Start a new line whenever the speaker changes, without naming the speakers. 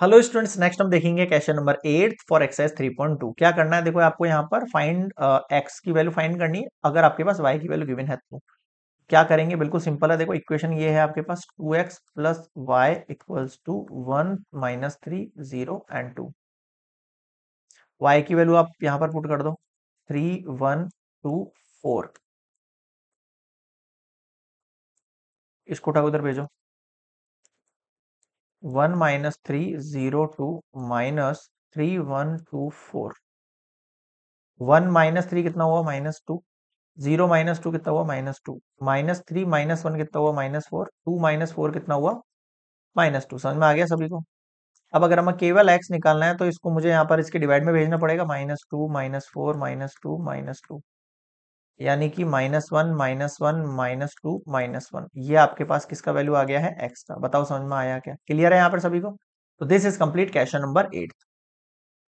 hello students next हम देखेंगे question number eight for exercise three point two क्या करना है देखो आपको यहाँ पर फाइंड एक्स uh, की वैल्यू फाइंड करनी है अगर आपके पास वाई की वैल्यू गिवन है तो क्या करेंगे बिल्कुल सिंपल है देखो इक्वेशन ये है आपके पास two x plus y equals to one minus three zero and two y की वैल्यू आप यहाँ पर पुट कर दो थ्री वन टू फोर इसको उधर भेजो one minus three zero two minus three one two four one minus three कितना हुआ minus two zero minus two कितना हुआ minus two minus three minus one कितना हुआ minus four two minus four कितना हुआ माइनस टू समझ में आ गया सभी को अब अगर हमें केवल एक्स निकालना है तो इसको मुझे यहाँ पर इसके डिवाइड में भेजना पड़ेगा minus two minus four minus two minus two यानी कि minus one minus one minus two minus one ये आपके पास किसका वैल्यू आ गया है एक्स का बताओ समझ में आया क्या क्लियर है यहाँ पर सभी को तो this is complete question number eight